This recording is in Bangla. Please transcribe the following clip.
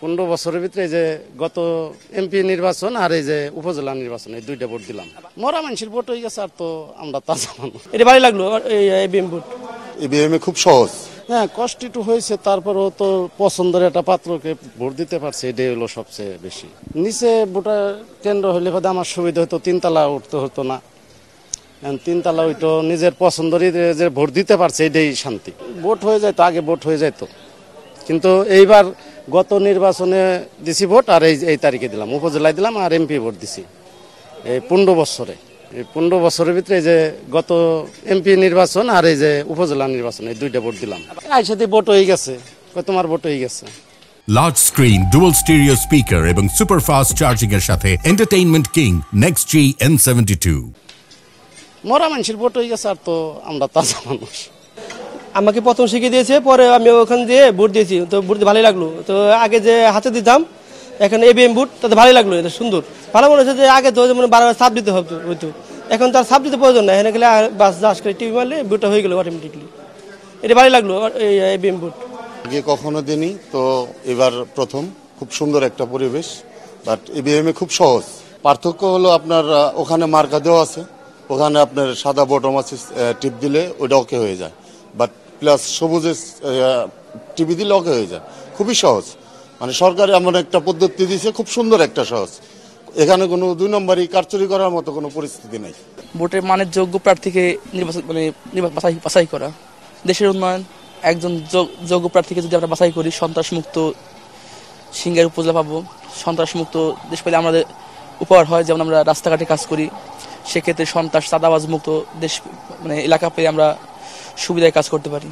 পনেরো বছরের ভিতরে যে গত এমপি নির্বাচন আর এই যে উপজেলা নির্বাচন এই দুইটা ভোট দিলাম মরা মানুষের ভোট হয়ে গেছে আর তো আমরা তা জানো এটা ভালো লাগলো এবিএম ভোট এবিএম খুব সহজ হ্যাঁ কষ্ট একটু হয়েছে তারপরও তো পছন্দের একটা পাত্রকে ভোট দিতে পারছে এটাই হলো সবচেয়ে বেশি নিচে ভোটার কেন্দ্র হলে হয়তো আমার সুবিধা হতো তিনতলা উঠতে হতো না তিনতলা ওই তো নিজের পছন্দেরই ইয়ে যে ভোট দিতে পারছে এটাই শান্তি ভোট হয়ে যায় তো আগে ভোট হয়ে যায় তো কিন্তু এইবার গত নির্বাচনে দিছি ভোট আর এই এই তারিখে দিলাম উপজেলায় দিলাম আর এমপি ভোট দিছি এই পনেরো বছরে এই পনেরো বছরের ভিতরে যে গত এমপি নির্বাচন আর এই যে উপজেলা নির্বাচন এই দুইটা ভোট দিলাম আর সাথে ভোট হয়ে গেছে তোমার ভোট হয়ে গেছে large screen dual stereo speaker এবং সুপার ফাস্ট চার্জিং এর সাথে entertainment king next G N seventy two মরা মানুষের ভোট হয়ে গেছে আর তো আমরা তাজা মানুষ আমাকে প্রথম শিখিয়ে দিয়েছে পরে আমি ওখান দিয়ে বুট দিয়েছি তো বুট ভালোই লাগলো তো আগে যে হাতে দিতাম এখন এবিএম বুট তাতে ভালোই লাগলো এটা সুন্দর ভালো মনে হচ্ছে যে আগে তো মানে বারবার সাপ দিতে হতো হইতো এখন তার সাপ দিতে প্রয়োজন না এখানে গেলে বাস যাস করে টিভি মারলে বুটটা হয়ে গেলো অটোমেটিকলি এটা ভালোই লাগলো এবিএম বুট গিয়ে কখনো দিনই তো এবার প্রথম খুব সুন্দর একটা পরিবেশ বাট এবিএম এ খুব সহজ পার্থক্য হলো আপনার ওখানে মার্কা দেওয়া আছে ওখানে আপনার সাদা বটম আছে টিপ দিলে ওইটা ওকে হয়ে যায় বাট প্লাস সবুজের টিভি দিলে অকে হয়ে যায় খুবই সহজ মানে সরকারে এমন একটা পদ্ধতি দিয়েছে খুব সুন্দর একটা সহজ এখানে কোনো দুই নম্বরই কারচুরি করার মতো কোনো পরিস্থিতি নেই ভোটের মানের যোগ্য প্রার্থীকে নির্বাচন মানে বাছাই বাছাই করা দেশের উন্নয়ন একজন যোগ্য প্রার্থীকে যদি আমরা বাছাই করি সন্ত্রাসমুক্ত সিঙ্গার উপজেলা পাবো সন্ত্রাসমুক্ত দেশ পেলে আমাদের উপহার হয় যেমন আমরা রাস্তাঘাটে কাজ করি সেক্ষেত্রে সন্ত্রাস চাঁদাবাজ মুক্ত দেশ মানে এলাকা পেয়ে আমরা সুবিধায় কাজ করতে পারি